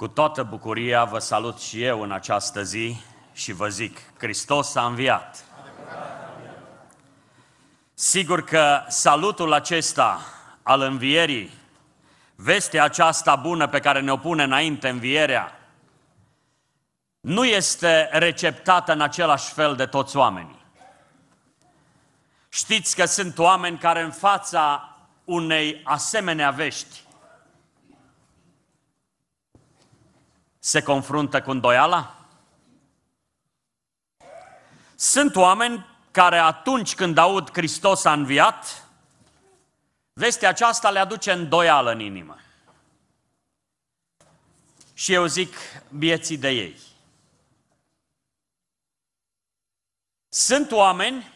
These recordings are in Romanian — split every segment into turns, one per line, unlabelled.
Cu toată bucuria vă salut și eu în această zi și vă zic, Hristos a înviat. Sigur că salutul acesta al învierii, vestea aceasta bună pe care ne-o pune înainte învierea, nu este receptată în același fel de toți oamenii. Știți că sunt oameni care în fața unei asemenea vești se confruntă cu îndoiala? Sunt oameni care atunci când aud Hristos a înviat, vestea aceasta le aduce îndoială în inimă. Și eu zic vieții de ei. Sunt oameni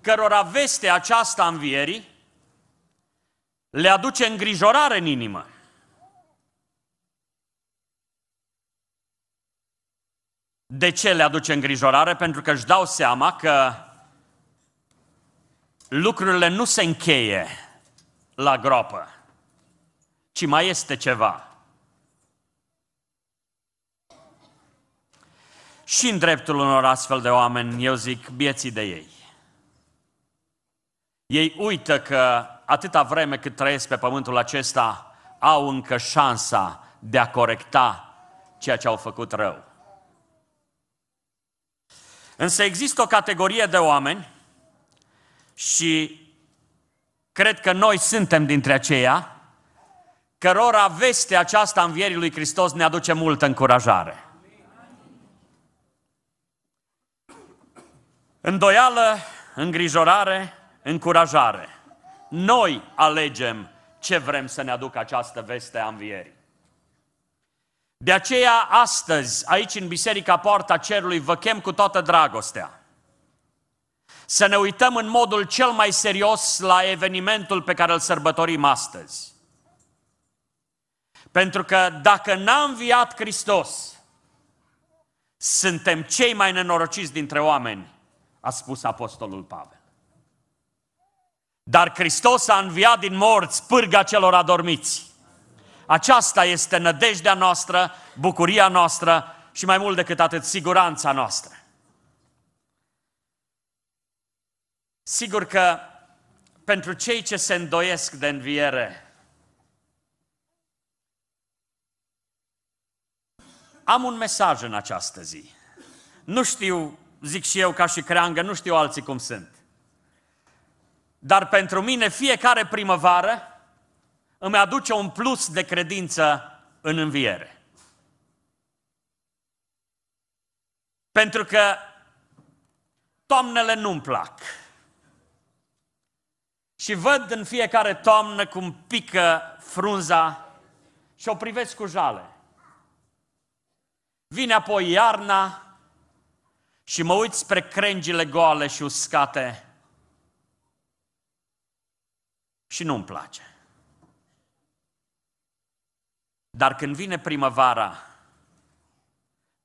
cărora vestea aceasta învierii le aduce îngrijorare în inimă. De ce le aduce îngrijorare? Pentru că își dau seama că lucrurile nu se încheie la groapă, ci mai este ceva. Și în dreptul unor astfel de oameni, eu zic, bieții de ei. Ei uită că atâta vreme cât trăiesc pe pământul acesta, au încă șansa de a corecta ceea ce au făcut rău. Însă există o categorie de oameni și cred că noi suntem dintre aceia cărora vestea aceasta învierii lui Hristos ne aduce multă încurajare. Îndoială, îngrijorare, încurajare. Noi alegem ce vrem să ne aducă această veste a învierii. De aceea, astăzi, aici în Biserica Poarta Cerului, vă chem cu toată dragostea să ne uităm în modul cel mai serios la evenimentul pe care îl sărbătorim astăzi. Pentru că dacă n-a înviat Hristos, suntem cei mai nenorociți dintre oameni, a spus Apostolul Pavel. Dar Hristos a înviat din morți pârga celor adormiți. Aceasta este nădejdea noastră, bucuria noastră și mai mult decât atât, siguranța noastră. Sigur că pentru cei ce se îndoiesc de înviere, am un mesaj în această zi. Nu știu, zic și eu ca și creangă, nu știu alții cum sunt. Dar pentru mine fiecare primăvară îmi aduce un plus de credință în înviere. Pentru că toamnele nu-mi plac. Și văd în fiecare toamnă cum pică frunza și o privesc cu jale. Vine apoi iarna și mă uit spre crengile goale și uscate și nu-mi place. Dar când vine primăvara,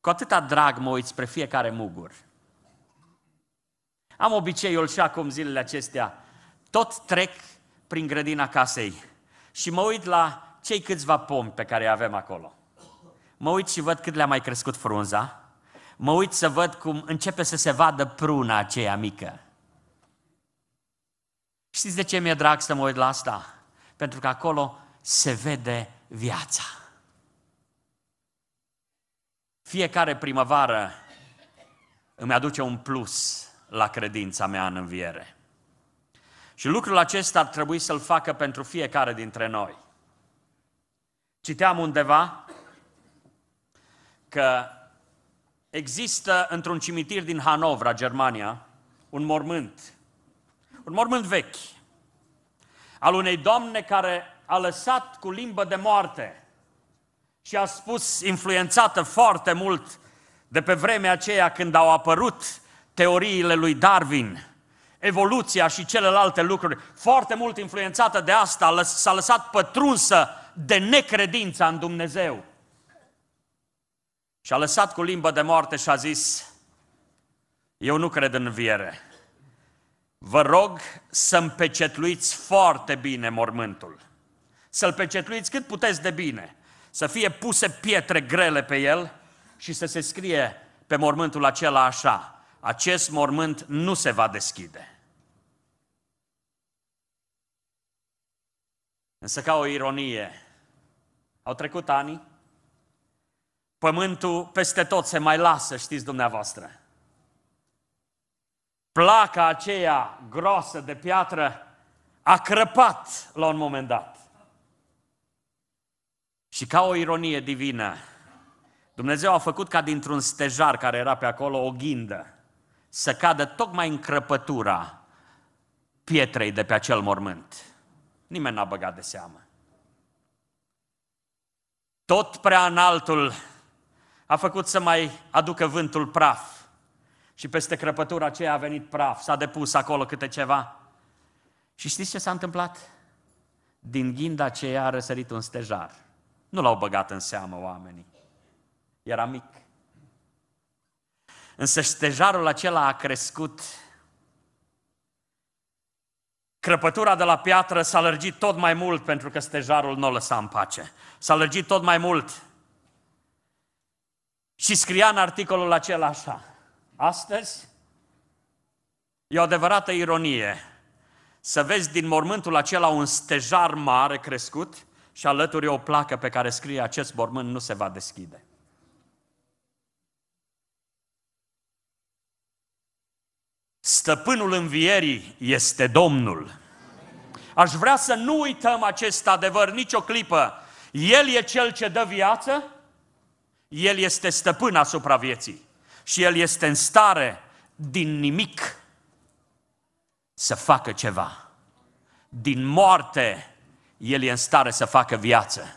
cu atâta drag mă uit spre fiecare mugur. Am obiceiul și acum zilele acestea, tot trec prin grădina casei și mă uit la cei câțiva pomi pe care îi avem acolo. Mă uit și văd cât le-a mai crescut frunza, mă uit să văd cum începe să se vadă pruna aceea mică. Știți de ce mi-e drag să mă uit la asta? Pentru că acolo se vede viața. Fiecare primăvară îmi aduce un plus la credința mea în înviere. Și lucrul acesta ar trebui să-l facă pentru fiecare dintre noi. Citeam undeva că există într-un cimitir din Hanovra, Germania, un mormânt, un mormânt vechi, al unei doamne care a lăsat cu limbă de moarte și a spus, influențată foarte mult de pe vremea aceea când au apărut teoriile lui Darwin, evoluția și celelalte lucruri, foarte mult influențată de asta, s-a lăsat pătrunsă de necredința în Dumnezeu. Și a lăsat cu limbă de moarte și a zis, eu nu cred în viere. Vă rog să-mi pecetluiți foarte bine mormântul să-l pecetluiți cât puteți de bine, să fie puse pietre grele pe el și să se scrie pe mormântul acela așa, acest mormânt nu se va deschide. Însă ca o ironie, au trecut ani, pământul peste tot se mai lasă, știți dumneavoastră. Placa aceea groasă de piatră a crăpat la un moment dat. Și ca o ironie divină, Dumnezeu a făcut ca dintr-un stejar care era pe acolo o ghindă să cadă tocmai în crăpătura pietrei de pe acel mormânt. Nimeni n-a băgat de seamă. Tot prea înaltul a făcut să mai aducă vântul praf. Și peste crăpătura aceea a venit praf, s-a depus acolo câte ceva. Și știți ce s-a întâmplat? Din ghinda aceea a răsărit un stejar nu l-au băgat în seamă oamenii. Era mic. Însă stejarul acela a crescut. Crăpătura de la piatră s-a lărgit tot mai mult pentru că stejarul nu o lăsa în pace. S-a lărgit tot mai mult. Și scria în articolul acela așa. Astăzi e o adevărată ironie să vezi din mormântul acela un stejar mare crescut – și alături o placă pe care scrie acest mormânt nu se va deschide. Stăpânul învierii este Domnul. Aș vrea să nu uităm acest adevăr nicio clipă. El e cel ce dă viață, el este stăpân asupra vieții și el este în stare din nimic să facă ceva. Din moarte el e în stare să facă viață.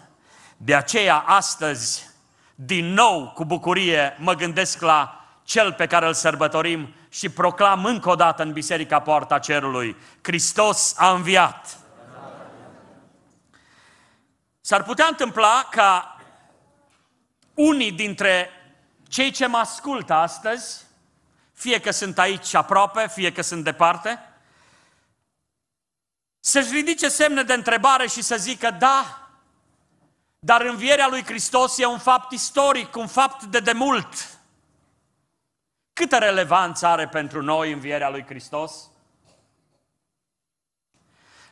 De aceea astăzi, din nou cu bucurie, mă gândesc la cel pe care îl sărbătorim și proclam încă o dată în Biserica Poarta Cerului, Hristos a înviat. S-ar putea întâmpla ca unii dintre cei ce mă ascultă astăzi, fie că sunt aici aproape, fie că sunt departe, să-și ridice semne de întrebare și să zică, da, dar învierea lui Hristos e un fapt istoric, un fapt de demult. Câtă relevanță are pentru noi învierea lui Hristos?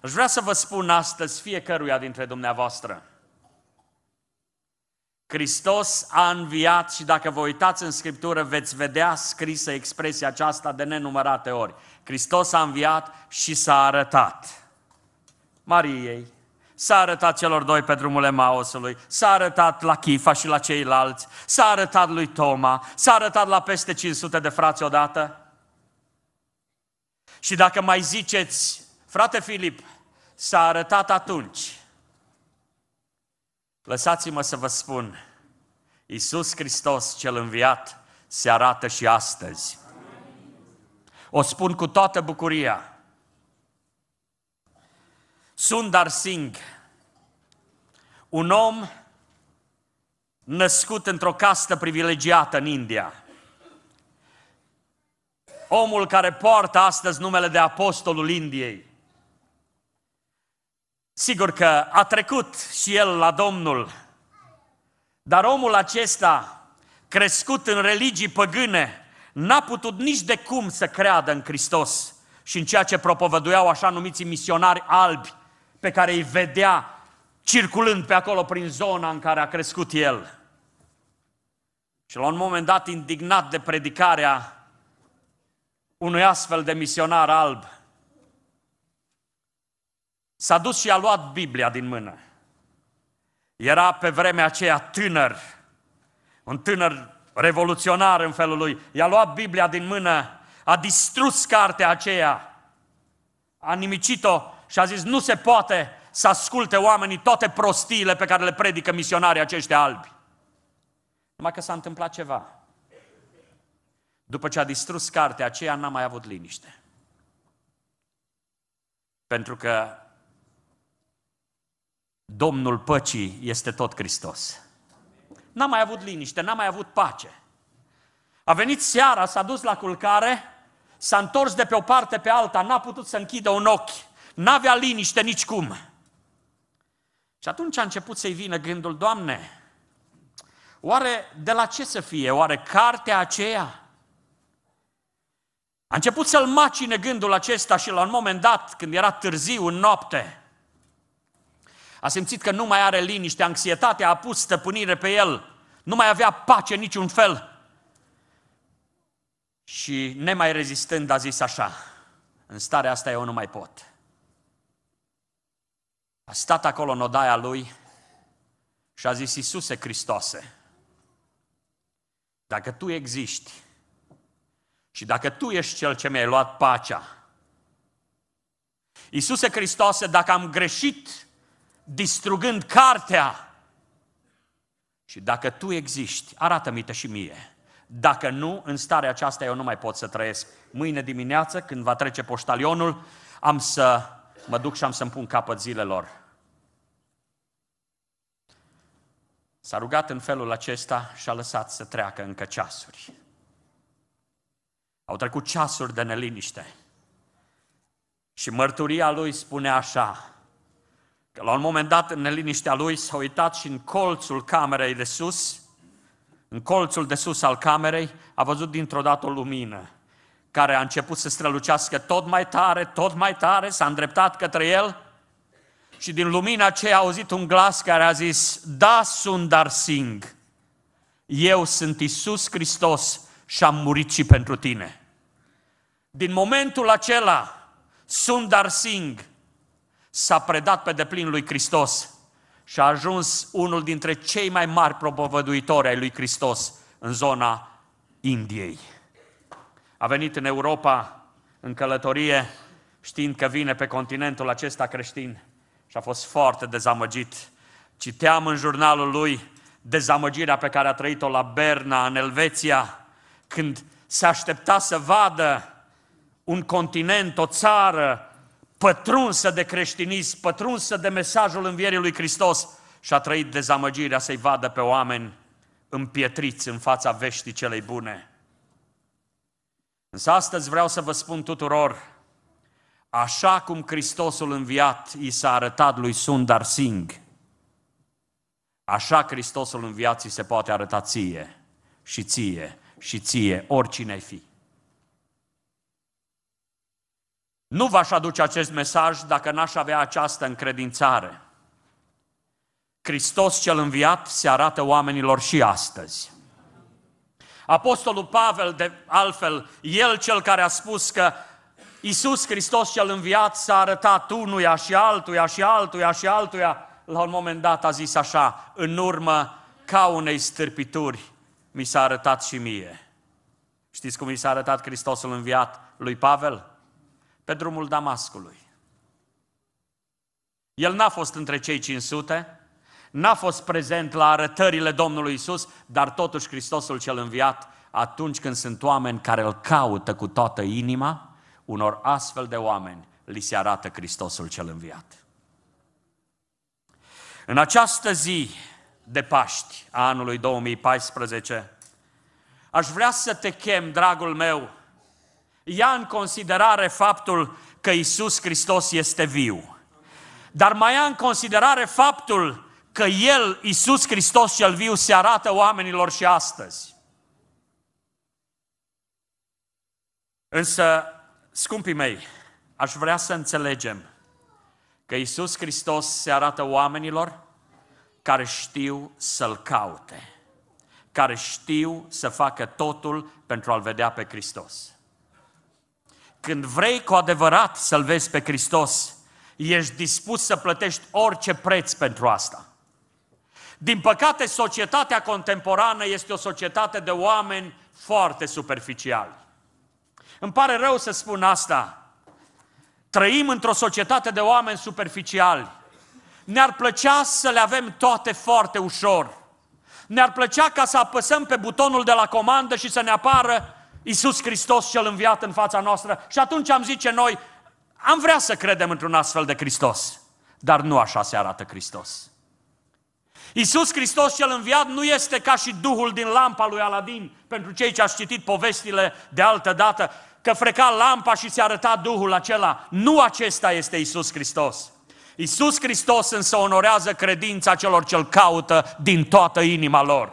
Aș vrea să vă spun astăzi fiecăruia dintre dumneavoastră. Hristos a înviat și dacă vă uitați în Scriptură veți vedea scrisă expresia aceasta de nenumărate ori. Hristos a înviat și s-a arătat. Mariei, s-a arătat celor doi pe drumul Emausului, s-a arătat la Chifa și la ceilalți, s-a arătat lui Toma, s-a arătat la peste 500 de frați odată. Și dacă mai ziceți, frate Filip, s-a arătat atunci, lăsați-mă să vă spun, Iisus Hristos cel înviat se arată și astăzi. O spun cu toată bucuria – Sundar Singh, un om născut într-o castă privilegiată în India. Omul care poartă astăzi numele de apostolul Indiei. Sigur că a trecut și el la Domnul, dar omul acesta, crescut în religii păgâne, n-a putut nici de cum să creadă în Hristos și în ceea ce propovăduiau așa numiții misionari albi pe care îi vedea circulând pe acolo prin zona în care a crescut el. Și la un moment dat, indignat de predicarea unui astfel de misionar alb, s-a dus și a luat Biblia din mână. Era pe vremea aceea tânăr, un tânăr revoluționar în felul lui. I-a luat Biblia din mână, a distrus cartea aceea, a nimicit-o și a zis, nu se poate să asculte oamenii toate prostiile pe care le predică misionarii aceștia albi. Numai că s-a întâmplat ceva. După ce a distrus cartea aceea, n-a mai avut liniște. Pentru că Domnul păcii este tot Hristos. N-a mai avut liniște, n-a mai avut pace. A venit seara, s-a dus la culcare, s-a întors de pe o parte pe alta, n-a putut să închidă un ochi. N-avea liniște nicicum. Și atunci a început să-i vină gândul, Doamne, oare de la ce să fie? Oare cartea aceea? A început să-l macine gândul acesta și la un moment dat, când era târziu, în noapte, a simțit că nu mai are liniște, anxietatea a pus stăpânire pe el, nu mai avea pace niciun fel. Și nemai rezistând a zis așa, în starea asta eu nu mai pot a stat acolo în odaia lui și a zis, Iisuse Hristoase, dacă Tu existi și dacă Tu ești Cel ce mi-ai luat pacea, Iisuse Hristoase, dacă am greșit distrugând cartea și dacă Tu existi, arată-mi-te și mie. Dacă nu, în starea aceasta eu nu mai pot să trăiesc. Mâine dimineață, când va trece poștalionul, am să mă duc și am să-mi pun capăt zilelor. S-a rugat în felul acesta și a lăsat să treacă încă ceasuri. Au trecut ceasuri de neliniște. Și mărturia lui spune așa, că la un moment dat în neliniștea lui s-a uitat și în colțul camerei de sus, în colțul de sus al camerei, a văzut dintr-o dată o lumină care a început să strălucească tot mai tare, tot mai tare, s-a îndreptat către el și din lumina aceea a auzit un glas care a zis, da, sunt, dar sing, eu sunt Isus Hristos și am murit și pentru tine. Din momentul acela, Sundar Singh s-a predat pe deplin lui Hristos și a ajuns unul dintre cei mai mari propovăduitori ai lui Hristos în zona Indiei a venit în Europa în călătorie știind că vine pe continentul acesta creștin și a fost foarte dezamăgit. Citeam în jurnalul lui dezamăgirea pe care a trăit-o la Berna, în Elveția, când se aștepta să vadă un continent, o țară pătrunsă de creștinism, pătrunsă de mesajul învierii lui Hristos și a trăit dezamăgirea să-i vadă pe oameni împietriți în fața veștii celei bune. Însă astăzi vreau să vă spun tuturor, așa cum Hristosul înviat i s-a arătat lui Sundar Singh, așa Hristosul înviat ți se poate arăta ție și ție și ție, oricine ai fi. Nu v-aș aduce acest mesaj dacă n-aș avea această încredințare. Hristos cel înviat se arată oamenilor și astăzi. Apostolul Pavel, de altfel, el cel care a spus că Iisus Hristos cel înviat s-a arătat unuia și altuia și altuia și altuia, la un moment dat a zis așa, în urmă ca unei stârpituri mi s-a arătat și mie. Știți cum i s-a arătat Hristosul înviat lui Pavel? Pe drumul Damascului. El n-a fost între cei 500, n-a fost prezent la arătările Domnului Isus, dar totuși Hristosul cel înviat, atunci când sunt oameni care îl caută cu toată inima, unor astfel de oameni li se arată Hristosul cel înviat. În această zi de Paști a anului 2014, aș vrea să te chem, dragul meu, ia în considerare faptul că Isus Hristos este viu. Dar mai ia în considerare faptul că El, Iisus Hristos cel viu, se arată oamenilor și astăzi. Însă, scumpii mei, aș vrea să înțelegem că Iisus Hristos se arată oamenilor care știu să-L caute, care știu să facă totul pentru a-L vedea pe Hristos. Când vrei cu adevărat să-L vezi pe Hristos, ești dispus să plătești orice preț pentru asta. Din păcate, societatea contemporană este o societate de oameni foarte superficiali. Îmi pare rău să spun asta. Trăim într-o societate de oameni superficiali. Ne-ar plăcea să le avem toate foarte ușor. Ne-ar plăcea ca să apăsăm pe butonul de la comandă și să ne apară Iisus Hristos cel înviat în fața noastră. Și atunci am zice noi, am vrea să credem într-un astfel de Hristos. Dar nu așa se arată Hristos. Iisus Hristos cel înviat nu este ca și Duhul din lampa lui Aladin, pentru cei ce ați citit povestile de altă dată, că freca lampa și se arăta Duhul acela. Nu acesta este Iisus Hristos. Iisus Hristos însă onorează credința celor ce-L caută din toată inima lor.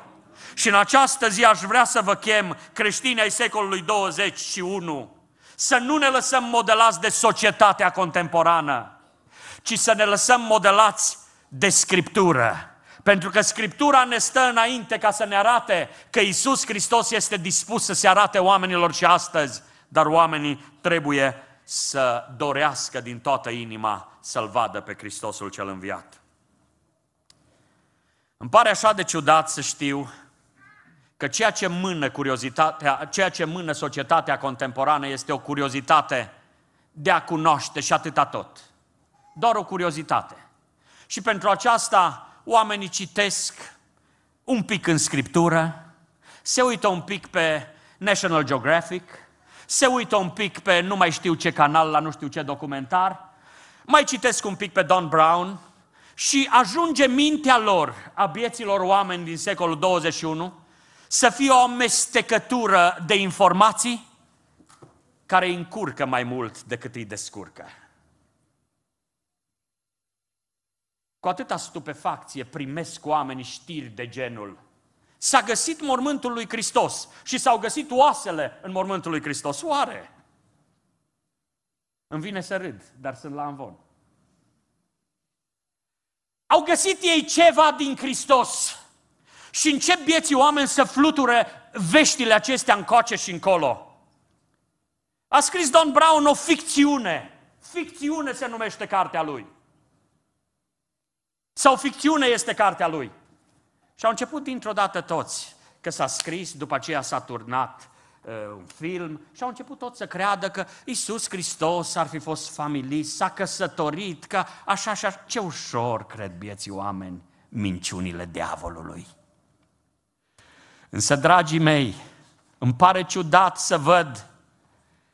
Și în această zi aș vrea să vă chem, creștini ai secolului 21, să nu ne lăsăm modelați de societatea contemporană, ci să ne lăsăm modelați de Scriptură. Pentru că Scriptura ne stă înainte ca să ne arate că Isus Hristos este dispus să se arate oamenilor și astăzi, dar oamenii trebuie să dorească din toată inima să-L vadă pe Hristosul cel înviat. Îmi pare așa de ciudat să știu că ceea ce mână curiozitatea, ceea ce mână societatea contemporană este o curiozitate de a cunoaște și atâta tot. Doar o curiozitate. Și pentru aceasta oamenii citesc un pic în scriptură, se uită un pic pe National Geographic, se uită un pic pe nu mai știu ce canal, la nu știu ce documentar, mai citesc un pic pe Don Brown și ajunge mintea lor, a vieților oameni din secolul 21, să fie o amestecătură de informații care îi încurcă mai mult decât îi descurcă. Cu atâta stupefacție primesc oamenii știri de genul. S-a găsit mormântul lui Hristos și s-au găsit oasele în mormântul lui Hristos. Oare? Îmi vine să râd, dar sunt la anvon. Au găsit ei ceva din Hristos și încep vieții oameni să fluture veștile acestea încoace și încolo. A scris Don Brown o ficțiune. Ficțiune se numește cartea lui. Sau ficțiune este cartea lui. Și au început dintr-o dată toți că s-a scris, după aceea s-a turnat uh, un film și au început toți să creadă că Isus Hristos ar fi fost familist, s-a căsătorit, că așa, așa, ce ușor cred bieții oameni minciunile diavolului. Însă, dragii mei, îmi pare ciudat să văd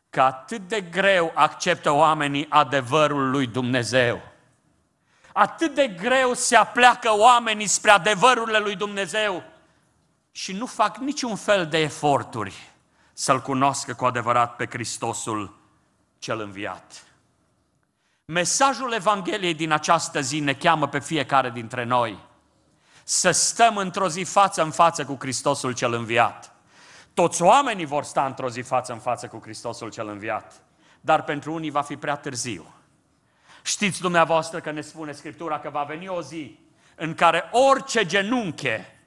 că atât de greu acceptă oamenii adevărul lui Dumnezeu. Atât de greu se apleacă oamenii spre adevărurile lui Dumnezeu și nu fac niciun fel de eforturi să-L cunoască cu adevărat pe Hristosul cel înviat. Mesajul Evangheliei din această zi ne cheamă pe fiecare dintre noi să stăm într-o zi față în față cu Hristosul cel înviat. Toți oamenii vor sta într-o zi față în față cu Hristosul cel înviat, dar pentru unii va fi prea târziu. Știți dumneavoastră că ne spune Scriptura că va veni o zi în care orice genunche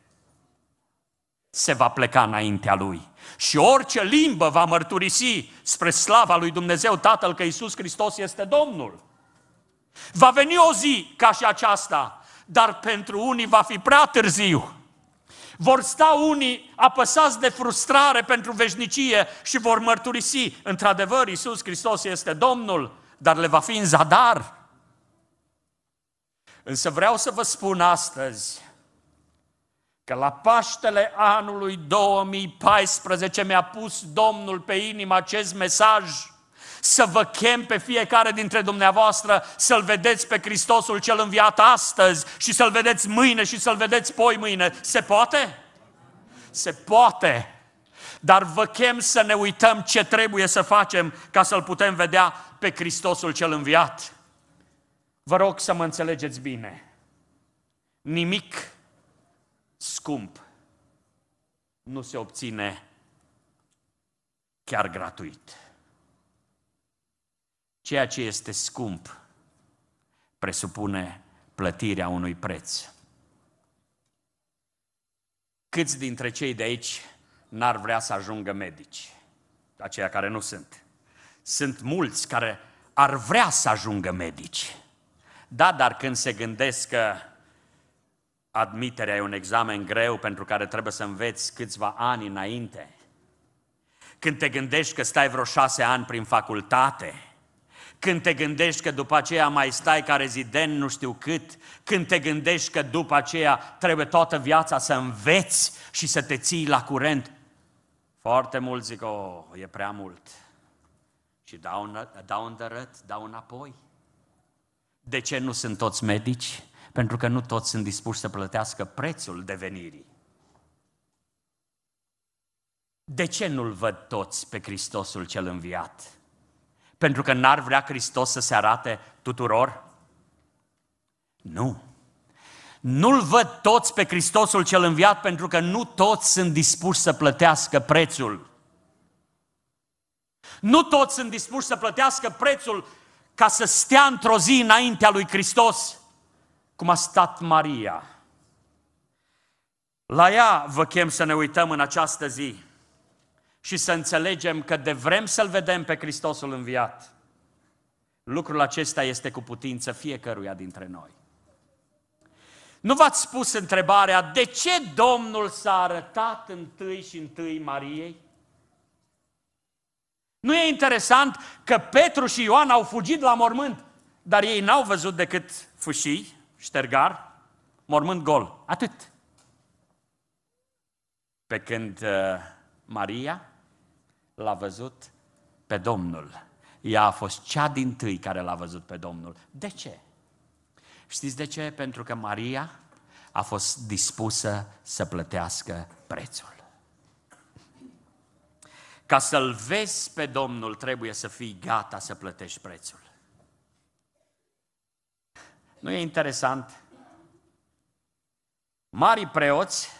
se va pleca înaintea Lui. Și orice limbă va mărturisi spre slava lui Dumnezeu Tatăl că Isus Hristos este Domnul. Va veni o zi ca și aceasta, dar pentru unii va fi prea târziu. Vor sta unii apăsați de frustrare pentru veșnicie și vor mărturisi, într-adevăr, Iisus Hristos este Domnul, dar le va fi în zadar. Însă vreau să vă spun astăzi că la Paștele anului 2014 mi-a pus Domnul pe inimă acest mesaj să vă chem pe fiecare dintre dumneavoastră să-L vedeți pe Hristosul cel înviat astăzi și să-L vedeți mâine și să-L vedeți poi mâine. Se poate? Se poate. Dar vă chem să ne uităm ce trebuie să facem ca să-L putem vedea pe Hristosul cel înviat. Vă rog să mă înțelegeți bine. Nimic scump nu se obține chiar gratuit. Ceea ce este scump presupune plătirea unui preț. Câți dintre cei de aici n-ar vrea să ajungă medici? Aceia care nu sunt. Sunt mulți care ar vrea să ajungă medici. Da, dar când se gândesc că admiterea e un examen greu pentru care trebuie să înveți câțiva ani înainte, când te gândești că stai vreo șase ani prin facultate, când te gândești că după aceea mai stai ca rezident nu știu cât, când te gândești că după aceea trebuie toată viața să înveți și să te ții la curent, foarte mulți zic, oh, e prea mult și dau, în, dau îndărât, dau înapoi. De ce nu sunt toți medici? Pentru că nu toți sunt dispuși să plătească prețul devenirii. De ce nu-L văd toți pe Hristosul cel înviat? Pentru că n-ar vrea Hristos să se arate tuturor? Nu. Nu-L văd toți pe Hristosul cel înviat pentru că nu toți sunt dispuși să plătească prețul. Nu toți sunt dispuși să plătească prețul ca să stea într-o zi înaintea lui Hristos, cum a stat Maria. La ea vă chem să ne uităm în această zi și să înțelegem că de vrem să-L vedem pe Hristosul înviat. Lucrul acesta este cu putință fiecăruia dintre noi. Nu v-ați spus întrebarea de ce Domnul s-a arătat întâi și întâi Mariei? Nu e interesant că Petru și Ioan au fugit la mormânt, dar ei n-au văzut decât fâșii, ștergar, mormânt gol. Atât. Pe când uh, Maria l-a văzut pe Domnul. Ea a fost cea din tâi care l-a văzut pe Domnul. De ce? Știți de ce? Pentru că Maria a fost dispusă să plătească prețul. Ca să-L vezi pe Domnul, trebuie să fii gata să plătești prețul. Nu e interesant? Marii preoți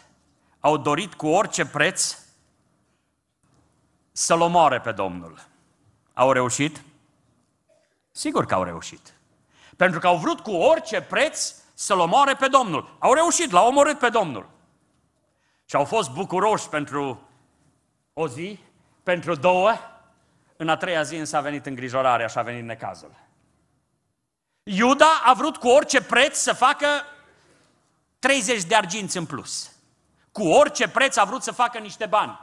au dorit cu orice preț să-L omoare pe Domnul. Au reușit? Sigur că au reușit. Pentru că au vrut cu orice preț să-L omoare pe Domnul. Au reușit, l-au omorât pe Domnul. Și au fost bucuroși pentru o zi, pentru două, în a treia zi însă a venit îngrijorarea și a venit necazul. Iuda a vrut cu orice preț să facă 30 de arginți în plus. Cu orice preț a vrut să facă niște bani.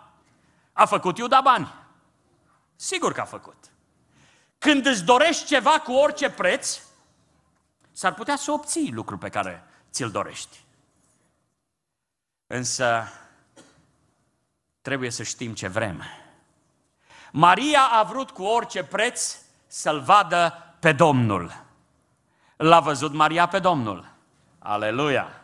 A făcut Iuda bani. Sigur că a făcut. Când îți dorești ceva cu orice preț, s-ar putea să obții lucrul pe care ți-l dorești. Însă, trebuie să știm ce vrem Maria a vrut cu orice preț să-L vadă pe Domnul. L-a văzut Maria pe Domnul. Aleluia!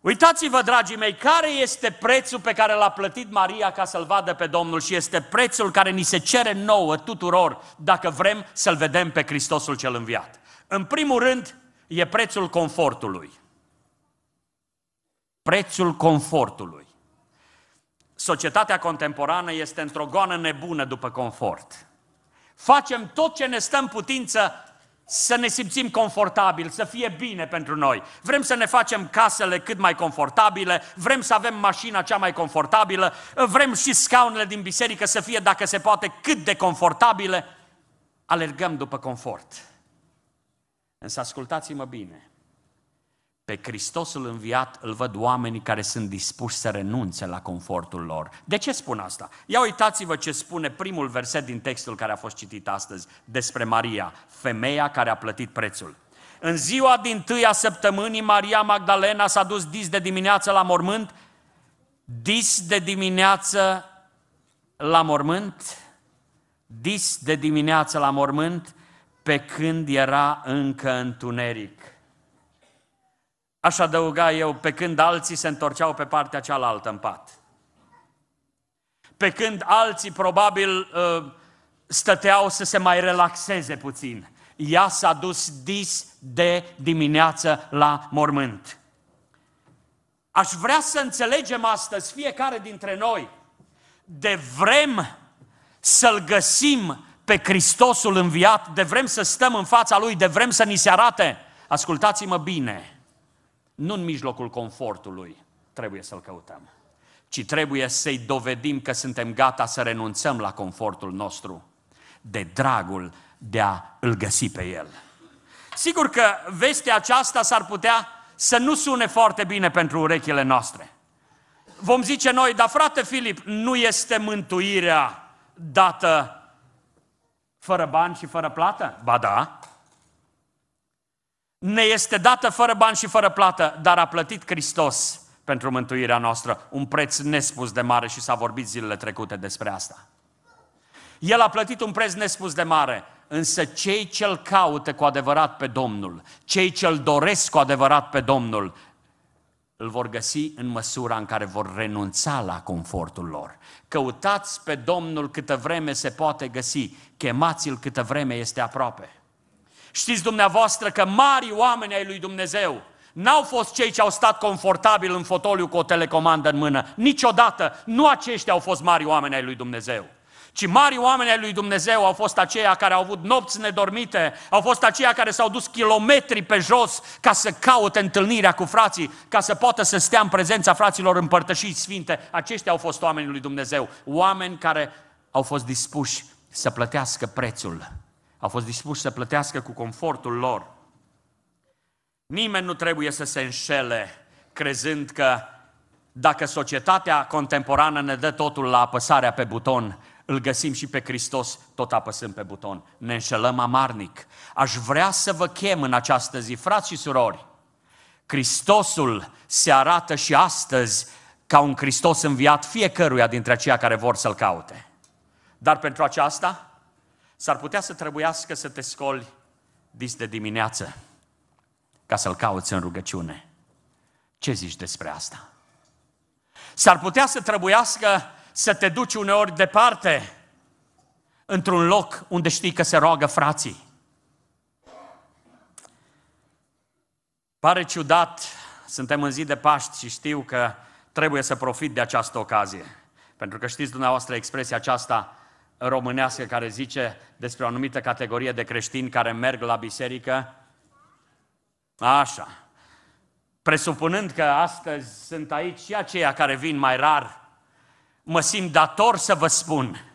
Uitați-vă, dragii mei, care este prețul pe care l-a plătit Maria ca să-L vadă pe Domnul și este prețul care ni se cere nouă tuturor dacă vrem să-L vedem pe Hristosul cel înviat. În primul rând, e prețul confortului. Prețul confortului societatea contemporană este într-o goană nebună după confort. Facem tot ce ne stă în putință să ne simțim confortabil, să fie bine pentru noi. Vrem să ne facem casele cât mai confortabile, vrem să avem mașina cea mai confortabilă, vrem și scaunele din biserică să fie, dacă se poate, cât de confortabile. Alergăm după confort. Însă ascultați-mă bine. Pe Hristosul înviat îl văd oamenii care sunt dispuși să renunțe la confortul lor. De ce spun asta? Ia uitați-vă ce spune primul verset din textul care a fost citit astăzi despre Maria, femeia care a plătit prețul. În ziua din tâia săptămânii, Maria Magdalena s-a dus dis de dimineață la mormânt. Dis de dimineață la mormânt? Dis de dimineață la mormânt pe când era încă întuneric. Aș adăuga eu, pe când alții se întorceau pe partea cealaltă în pat. Pe când alții probabil ă, stăteau să se mai relaxeze puțin. Ea s-a dus dis de dimineață la mormânt. Aș vrea să înțelegem astăzi fiecare dintre noi. De vrem să-L găsim pe Hristosul înviat, de vrem să stăm în fața Lui, de vrem să ni se arate. Ascultați-mă bine, nu în mijlocul confortului trebuie să-L căutăm, ci trebuie să-i dovedim că suntem gata să renunțăm la confortul nostru de dragul de a îl găsi pe El. Sigur că vestea aceasta s-ar putea să nu sune foarte bine pentru urechile noastre. Vom zice noi, dar frate Filip, nu este mântuirea dată fără bani și fără plată? Ba da, ne este dată fără bani și fără plată, dar a plătit Hristos pentru mântuirea noastră un preț nespus de mare și s-a vorbit zilele trecute despre asta. El a plătit un preț nespus de mare, însă cei ce-L caută cu adevărat pe Domnul, cei ce-L doresc cu adevărat pe Domnul, îl vor găsi în măsura în care vor renunța la confortul lor. Căutați pe Domnul câtă vreme se poate găsi, chemați-L câtă vreme este aproape. Știți dumneavoastră că mari oameni ai lui Dumnezeu n-au fost cei ce au stat confortabil în fotoliu cu o telecomandă în mână. Niciodată nu aceștia au fost mari oameni ai lui Dumnezeu. Ci mari oameni ai lui Dumnezeu au fost aceia care au avut nopți nedormite, au fost aceia care s-au dus kilometri pe jos ca să caute întâlnirea cu frații, ca să poată să stea în prezența fraților împărtășiți sfinte. Aceștia au fost oamenii lui Dumnezeu, oameni care au fost dispuși să plătească prețul au fost dispuși să plătească cu confortul lor. Nimeni nu trebuie să se înșele crezând că dacă societatea contemporană ne dă totul la apăsarea pe buton, îl găsim și pe Hristos tot apăsând pe buton. Ne înșelăm amarnic. Aș vrea să vă chem în această zi, frați și surori. Hristosul se arată și astăzi ca un Hristos înviat fiecăruia dintre aceia care vor să-L caute. Dar pentru aceasta s-ar putea să trebuiască să te scoli dis de dimineață ca să-L cauți în rugăciune. Ce zici despre asta? S-ar putea să trebuiască să te duci uneori departe, într-un loc unde știi că se roagă frații. Pare ciudat, suntem în zi de Paști și știu că trebuie să profit de această ocazie. Pentru că știți dumneavoastră expresia aceasta, românească care zice despre o anumită categorie de creștini care merg la biserică? Așa. Presupunând că astăzi sunt aici și aceia care vin mai rar, mă simt dator să vă spun,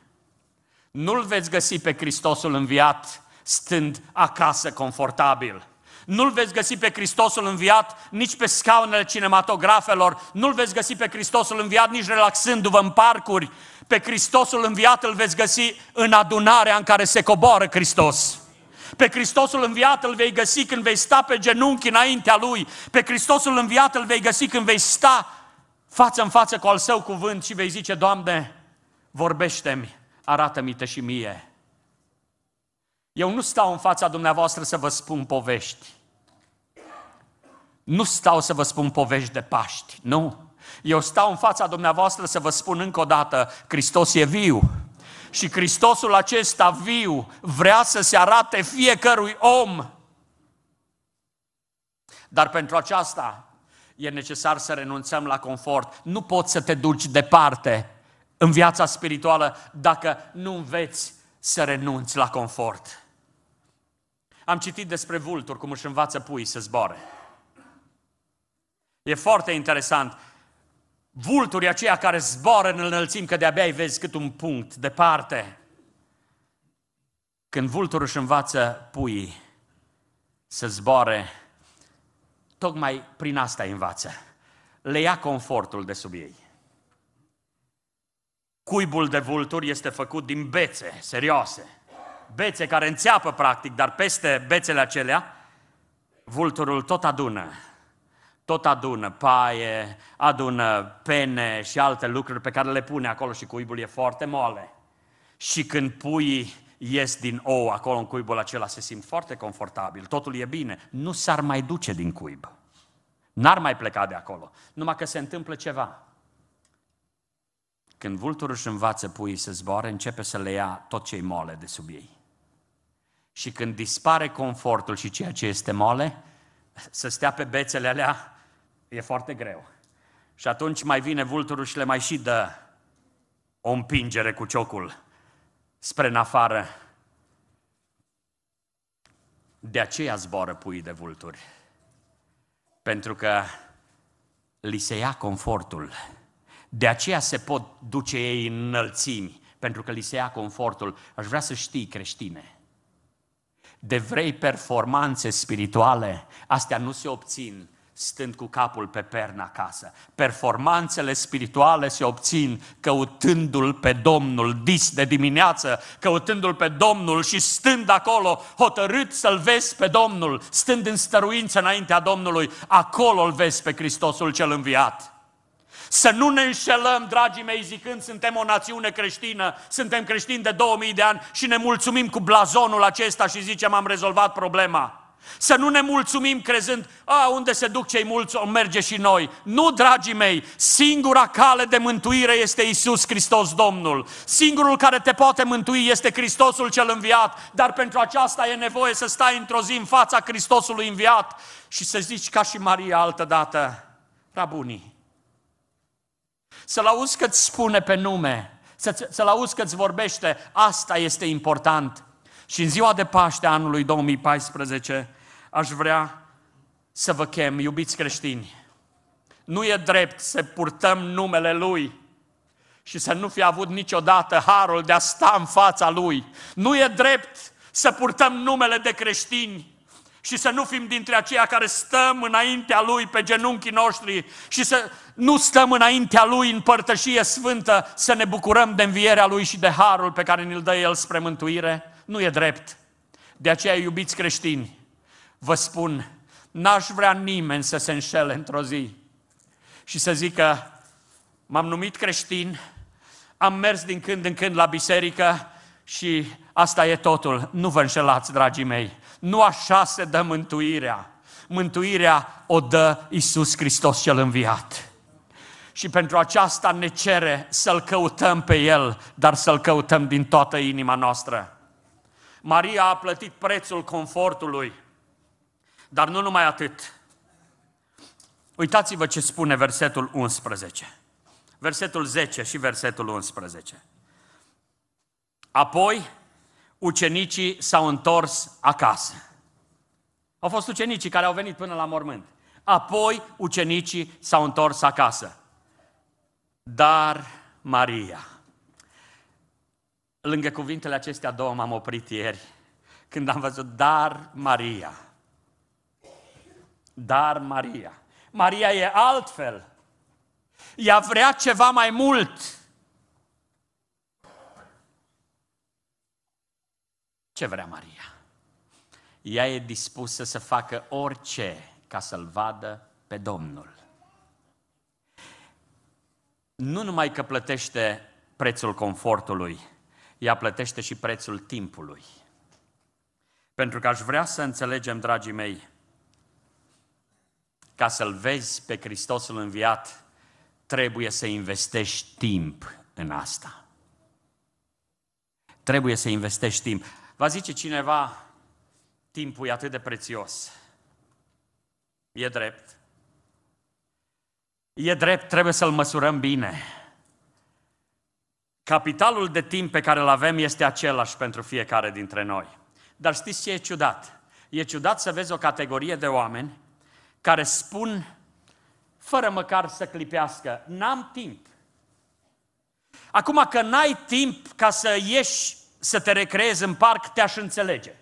nu-L veți găsi pe Hristosul înviat stând acasă confortabil nu-L veți găsi pe Hristosul înviat nici pe scaunele cinematografelor, nu-L veți găsi pe Hristosul înviat nici relaxându-vă în parcuri, pe Hristosul înviat îl veți găsi în adunarea în care se coboară Hristos. Pe Hristosul înviat îl vei găsi când vei sta pe genunchi înaintea Lui. Pe Hristosul înviat îl vei găsi când vei sta față în față cu al Său cuvânt și vei zice, Doamne, vorbește-mi, arată-mi te și mie. Eu nu stau în fața dumneavoastră să vă spun povești. Nu stau să vă spun povești de Paști, nu. Eu stau în fața dumneavoastră să vă spun încă o dată, Hristos e viu. Și Hristosul acesta viu vrea să se arate fiecărui om. Dar pentru aceasta e necesar să renunțăm la confort. Nu poți să te duci departe în viața spirituală dacă nu înveți să renunți la confort. Am citit despre vulturi, cum își învață pui să zboare. E foarte interesant. Vulturii aceia care zboară în înălțim, că de-abia îi vezi cât un punct departe. Când vulturul își învață puii să zboare, tocmai prin asta îi învață. Le ia confortul de sub ei. Cuibul de vulturi este făcut din bețe serioase. Bețe care înțeapă practic, dar peste bețele acelea, vulturul tot adună tot adună paie, adună pene și alte lucruri pe care le pune acolo și cuibul e foarte moale. Și când pui ies din ou acolo în cuibul acela, se simt foarte confortabil, totul e bine, nu s-ar mai duce din cuib. N-ar mai pleca de acolo, numai că se întâmplă ceva. Când vulturul își învață puii să zboare, începe să le ia tot ce-i moale de sub ei. Și când dispare confortul și ceea ce este moale, să stea pe bețele alea e foarte greu. Și atunci mai vine vulturul și le mai și dă o împingere cu ciocul spre în afară. De aceea zboară puii de vulturi. Pentru că li se ia confortul. De aceea se pot duce ei în înălțimi, pentru că li se ia confortul. Aș vrea să știi, creștine, de vrei performanțe spirituale, astea nu se obțin stând cu capul pe perna acasă. Performanțele spirituale se obțin căutându-L pe Domnul dis de dimineață, căutându-L pe Domnul și stând acolo, hotărât să-L vezi pe Domnul, stând în stăruință înaintea Domnului, acolo îl vezi pe Hristosul cel înviat. Să nu ne înșelăm, dragii mei, zicând suntem o națiune creștină, suntem creștini de 2000 de ani și ne mulțumim cu blazonul acesta și zicem am rezolvat problema. Să nu ne mulțumim crezând, a, unde se duc cei mulți, o merge și noi. Nu, dragii mei, singura cale de mântuire este Isus Hristos Domnul. Singurul care te poate mântui este Hristosul cel înviat, dar pentru aceasta e nevoie să stai într-o zi în fața Hristosului înviat și să zici ca și Maria altădată, dată, bunii. Să-L auzi că-ți spune pe nume, să-L auzi că-ți vorbește, asta este important. Și în ziua de Paște anului 2014 aș vrea să vă chem, iubiți creștini, nu e drept să purtăm numele Lui și să nu fi avut niciodată harul de a sta în fața Lui. Nu e drept să purtăm numele de creștini și să nu fim dintre aceia care stăm înaintea Lui pe genunchii noștri și să nu stăm înaintea Lui în părtășie sfântă, să ne bucurăm de învierea Lui și de harul pe care ne-l dă El spre mântuire. Nu e drept. De aceea, iubiți creștini, vă spun, n-aș vrea nimeni să se înșele într-o zi și să zică, m-am numit creștin, am mers din când în când la biserică și asta e totul. Nu vă înșelați, dragii mei. Nu așa se dă mântuirea. Mântuirea o dă Isus Hristos cel înviat. Și pentru aceasta ne cere să-L căutăm pe El, dar să-L căutăm din toată inima noastră. Maria a plătit prețul confortului. Dar nu numai atât. Uitați-vă ce spune versetul 11. Versetul 10 și versetul 11. Apoi, ucenicii s-au întors acasă. Au fost ucenicii care au venit până la mormânt. Apoi, ucenicii s-au întors acasă. Dar Maria Lângă cuvintele acestea două m-am oprit ieri, când am văzut dar Maria. Dar Maria. Maria e altfel. Ea vrea ceva mai mult. Ce vrea Maria? Ea e dispusă să facă orice ca să-L vadă pe Domnul. Nu numai că plătește prețul confortului, ea plătește și prețul timpului. Pentru că aș vrea să înțelegem, dragii mei, ca să-L vezi pe Hristosul înviat, trebuie să investești timp în asta. Trebuie să investești timp. Va zice cineva, timpul e atât de prețios. E drept. E drept, trebuie să-l măsurăm bine. Capitalul de timp pe care îl avem este același pentru fiecare dintre noi. Dar știți ce e ciudat? E ciudat să vezi o categorie de oameni care spun, fără măcar să clipească, n-am timp. Acum că n-ai timp ca să ieși să te recreezi în parc, te-aș înțelege.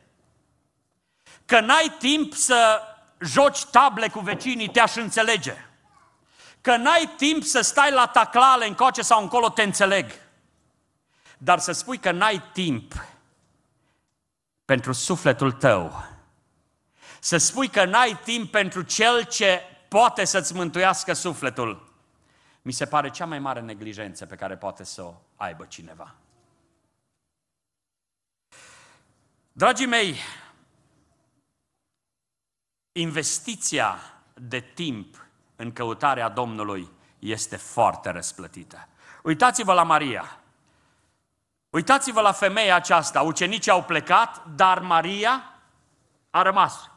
Că n-ai timp să joci table cu vecinii, te-aș înțelege. Că n-ai timp să stai la taclale încoace sau încolo, te înțeleg. Dar să spui că n-ai timp pentru sufletul tău, să spui că n-ai timp pentru cel ce poate să-ți mântuiască sufletul, mi se pare cea mai mare neglijență pe care poate să o aibă cineva. Dragii mei, investiția de timp în căutarea Domnului este foarte răsplătită. Uitați-vă la Maria. Uitați-vă la femeia aceasta. Ucenicii au plecat, dar Maria a rămas.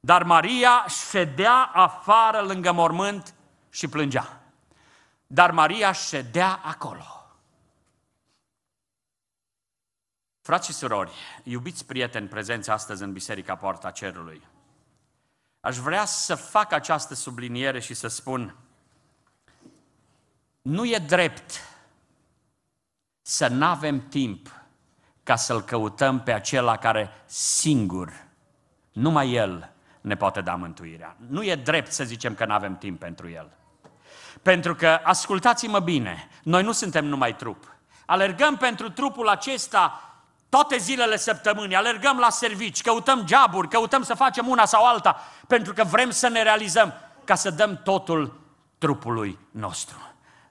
Dar Maria ședea afară lângă mormânt și plângea. Dar Maria ședea acolo. Frați și surori, iubiți prieteni prezenți astăzi în Biserica Poarta Cerului, aș vrea să fac această subliniere și să spun, nu e drept să nu avem timp ca să-L căutăm pe acela care singur, numai El, ne poate da mântuirea. Nu e drept să zicem că nu avem timp pentru El. Pentru că, ascultați-mă bine, noi nu suntem numai trup. Alergăm pentru trupul acesta toate zilele săptămânii, alergăm la servici, căutăm geaburi, căutăm să facem una sau alta, pentru că vrem să ne realizăm, ca să dăm totul trupului nostru.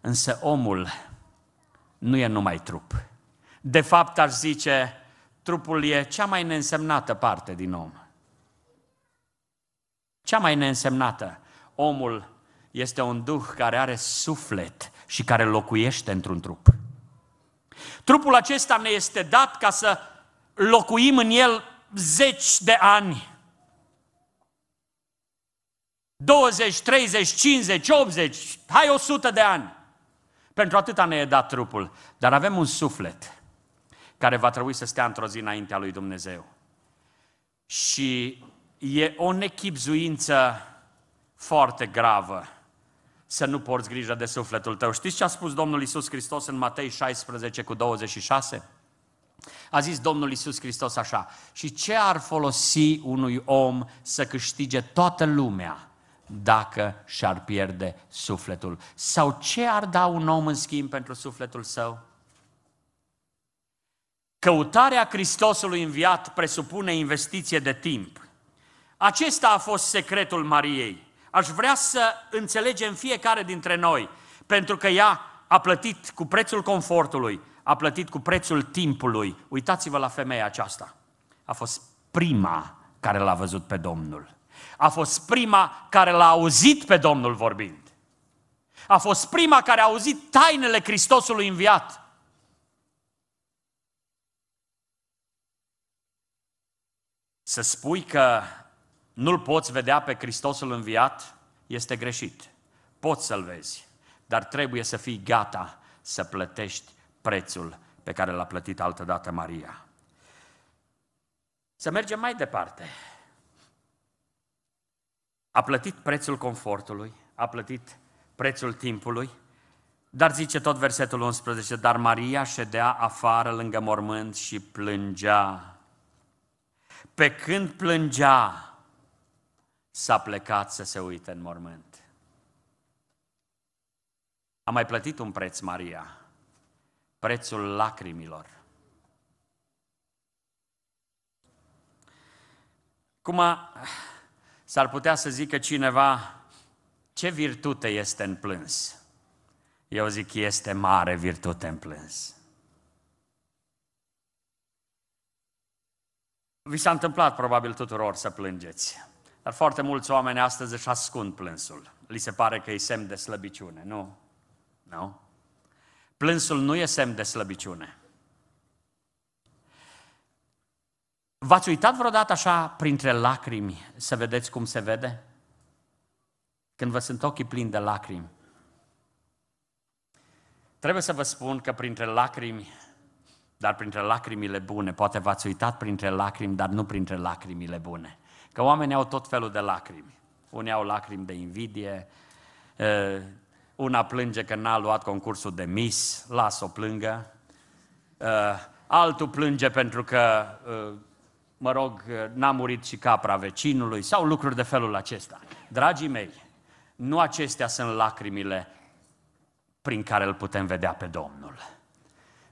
Însă omul nu e numai trup. De fapt, aș zice, trupul e cea mai neînsemnată parte din om. Cea mai neînsemnată. Omul este un duh care are suflet și care locuiește într-un trup. Trupul acesta ne este dat ca să locuim în el zeci de ani. 20, 30, 50, 80, hai 100 de ani. Pentru atâta ne-e dat trupul, dar avem un suflet care va trebui să stea într-o zi înaintea lui Dumnezeu. Și e o nechipzuință foarte gravă să nu porți grijă de sufletul tău. Știți ce a spus Domnul Isus Hristos în Matei 16 cu 26? A zis Domnul Isus Hristos așa, și ce ar folosi unui om să câștige toată lumea dacă și-ar pierde sufletul? Sau ce ar da un om în schimb pentru sufletul său? Căutarea Hristosului înviat presupune investiție de timp. Acesta a fost secretul Mariei. Aș vrea să înțelegem fiecare dintre noi, pentru că ea a plătit cu prețul confortului, a plătit cu prețul timpului. Uitați-vă la femeia aceasta. A fost prima care l-a văzut pe Domnul a fost prima care l-a auzit pe Domnul vorbind. A fost prima care a auzit tainele Hristosului înviat. Să spui că nu-L poți vedea pe Hristosul înviat este greșit. Poți să-L vezi, dar trebuie să fii gata să plătești prețul pe care l-a plătit altădată Maria. Să mergem mai departe. A plătit prețul confortului, a plătit prețul timpului, dar zice tot versetul 11, dar Maria ședea afară lângă mormânt și plângea. Pe când plângea, s-a plecat să se uite în mormânt. A mai plătit un preț Maria, prețul lacrimilor. Cum a, S-ar putea să zică cineva, ce virtute este în plâns? Eu zic, este mare virtute în plâns. Vi s-a întâmplat probabil tuturor să plângeți, dar foarte mulți oameni astăzi își ascund plânsul. Li se pare că e semn de slăbiciune, nu? Nu? Plânsul nu e semn de slăbiciune. V-ați uitat vreodată așa printre lacrimi să vedeți cum se vede? Când vă sunt ochii plini de lacrimi. Trebuie să vă spun că printre lacrimi, dar printre lacrimile bune, poate v-ați uitat printre lacrimi, dar nu printre lacrimile bune. Că oamenii au tot felul de lacrimi. Unii au lacrimi de invidie, una plânge că n-a luat concursul de Miss, las-o plângă. Altul plânge pentru că mă rog, n-a murit și capra vecinului sau lucruri de felul acesta. Dragii mei, nu acestea sunt lacrimile prin care îl putem vedea pe Domnul.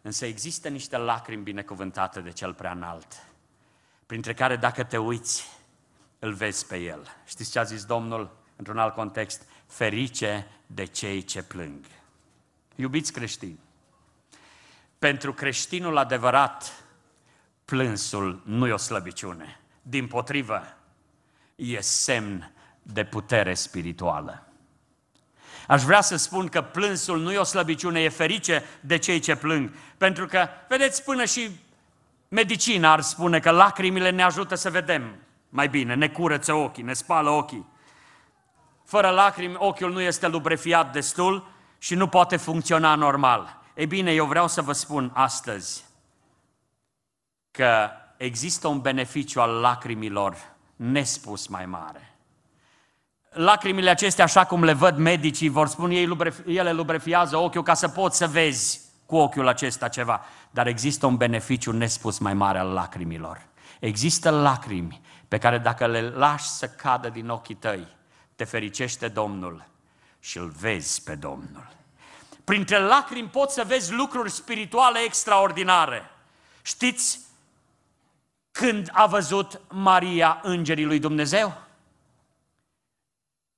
Însă există niște lacrimi binecuvântate de cel prea înalt, printre care dacă te uiți, îl vezi pe el. Știți ce a zis Domnul într-un alt context? Ferice de cei ce plâng. Iubiți creștini, pentru creștinul adevărat, plânsul nu e o slăbiciune. Din potrivă, e semn de putere spirituală. Aș vrea să spun că plânsul nu e o slăbiciune, e ferice de cei ce plâng. Pentru că, vedeți, până și medicina ar spune că lacrimile ne ajută să vedem mai bine, ne curăță ochii, ne spală ochii. Fără lacrimi, ochiul nu este lubrefiat destul și nu poate funcționa normal. Ei bine, eu vreau să vă spun astăzi că există un beneficiu al lacrimilor nespus mai mare. Lacrimile acestea, așa cum le văd medicii, vor spune ei, ele lubrefiază ochiul ca să poți să vezi cu ochiul acesta ceva. Dar există un beneficiu nespus mai mare al lacrimilor. Există lacrimi pe care dacă le lași să cadă din ochii tăi, te fericește Domnul și îl vezi pe Domnul. Printre lacrimi poți să vezi lucruri spirituale extraordinare. Știți când a văzut Maria Îngerii lui Dumnezeu?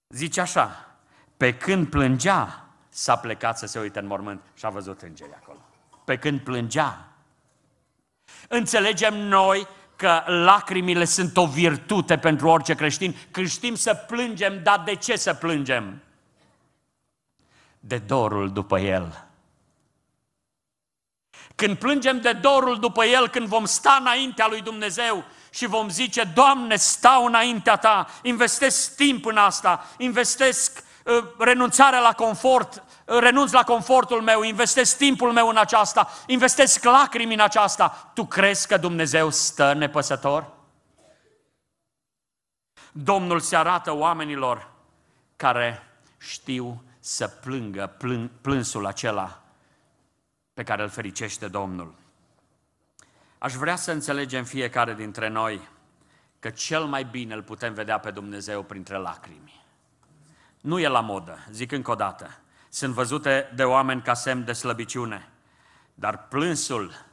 Zice așa, pe când plângea, s-a plecat să se uite în mormânt și a văzut îngerii acolo. Pe când plângea. Înțelegem noi că lacrimile sunt o virtute pentru orice creștin, când știm să plângem, dar de ce să plângem? De dorul după el când plângem de dorul după El, când vom sta înaintea lui Dumnezeu și vom zice, Doamne, stau înaintea Ta, investesc timp în asta, investesc uh, renunțarea la confort, ă, renunț la confortul meu, investesc timpul meu în aceasta, investesc lacrimi în aceasta. Tu crezi că Dumnezeu stă nepăsător? Domnul se arată oamenilor care știu să plângă plânsul acela pe care îl fericește Domnul. Aș vrea să înțelegem fiecare dintre noi că cel mai bine îl putem vedea pe Dumnezeu printre lacrimi. Nu e la modă, zic încă o dată. Sunt văzute de oameni ca semn de slăbiciune, dar plânsul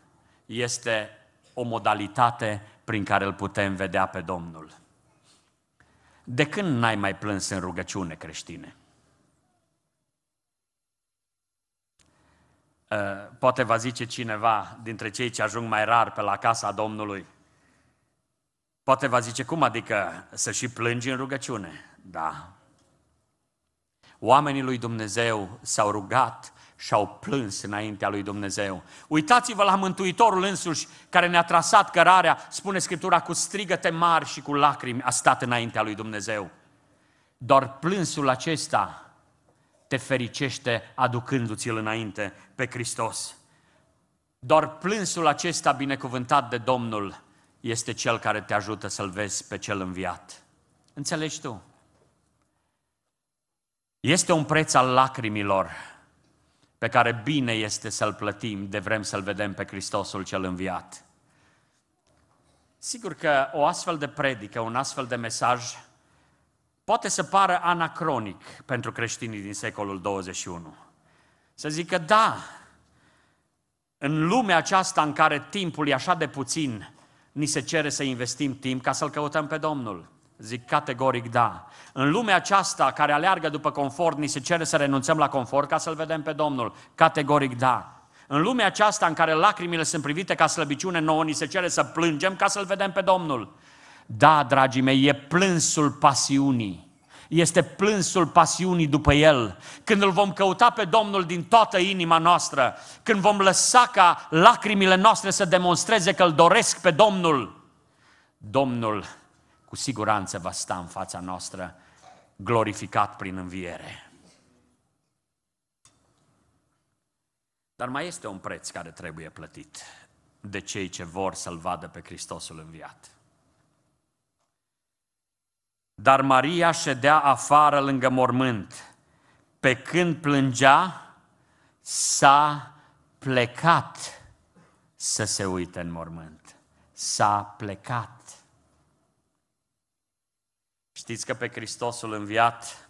este o modalitate prin care îl putem vedea pe Domnul. De când n-ai mai plâns în rugăciune creștine? Ă, poate va zice cineva dintre cei ce ajung mai rar pe la casa Domnului. Poate va zice, cum adică să și plângi în rugăciune? Da. Oamenii lui Dumnezeu s-au rugat și au plâns înaintea lui Dumnezeu. Uitați-vă la Mântuitorul însuși care ne-a trasat cărarea, spune Scriptura, cu strigăte mari și cu lacrimi a stat înaintea lui Dumnezeu. Doar plânsul acesta te fericește aducându-ți-l înainte pe Hristos. Doar plânsul acesta binecuvântat de Domnul este cel care te ajută să-l vezi pe cel înviat. Înțelegi tu? Este un preț al lacrimilor pe care bine este să-l plătim de vrem să-l vedem pe Hristosul cel înviat. Sigur că o astfel de predică, un astfel de mesaj poate să pară anacronic pentru creștinii din secolul 21. Să zic că da, în lumea aceasta în care timpul e așa de puțin, ni se cere să investim timp ca să-L căutăm pe Domnul. Zic categoric da. În lumea aceasta care aleargă după confort, ni se cere să renunțăm la confort ca să-L vedem pe Domnul. Categoric da. În lumea aceasta în care lacrimile sunt privite ca slăbiciune nouă, ni se cere să plângem ca să-L vedem pe Domnul. Da, dragii mei, e plânsul pasiunii. Este plânsul pasiunii după El. Când îl vom căuta pe Domnul din toată inima noastră, când vom lăsa ca lacrimile noastre să demonstreze că îl doresc pe Domnul, Domnul cu siguranță va sta în fața noastră, glorificat prin înviere. Dar mai este un preț care trebuie plătit de cei ce vor să-L vadă pe Hristosul înviat. Dar Maria ședea afară lângă mormânt. Pe când plângea, s-a plecat să se uite în mormânt. S-a plecat. Știți că pe Hristosul înviat